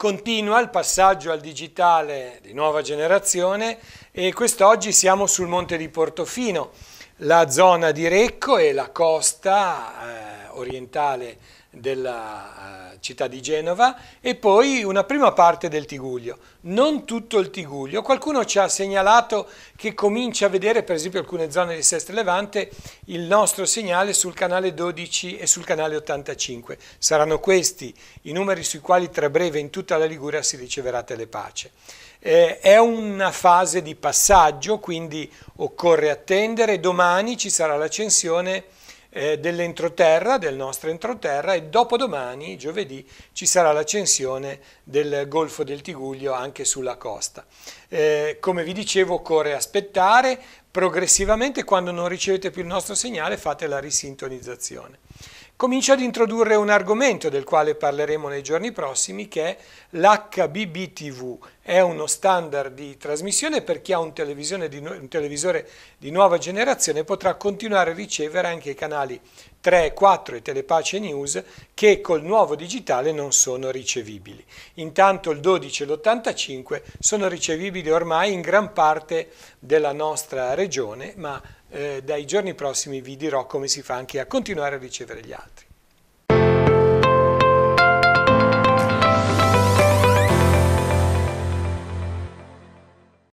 Continua il passaggio al digitale di nuova generazione e quest'oggi siamo sul Monte di Portofino, la zona di Recco e la costa eh, orientale della eh, città di Genova e poi una prima parte del Tiguglio. Non tutto il Tiguglio, qualcuno ci ha segnalato che comincia a vedere per esempio alcune zone di Sestre Levante il nostro segnale sul canale 12 e sul canale 85. Saranno questi i numeri sui quali tra breve in tutta la Liguria si riceverà telepace. Eh, è una fase di passaggio, quindi occorre attendere, domani ci sarà l'accensione eh, dell'entroterra, del nostro entroterra e dopodomani, giovedì, ci sarà l'accensione del Golfo del Tiguglio anche sulla costa. Eh, come vi dicevo occorre aspettare, progressivamente quando non ricevete più il nostro segnale fate la risintonizzazione. Comincio ad introdurre un argomento del quale parleremo nei giorni prossimi che è l'HBB TV, è uno standard di trasmissione per chi ha un, di un televisore di nuova generazione potrà continuare a ricevere anche i canali 3, 4 e Telepace News che col nuovo digitale non sono ricevibili. Intanto il 12 e l'85 sono ricevibili ormai in gran parte della nostra regione, ma eh, dai giorni prossimi vi dirò come si fa anche a continuare a ricevere gli altri.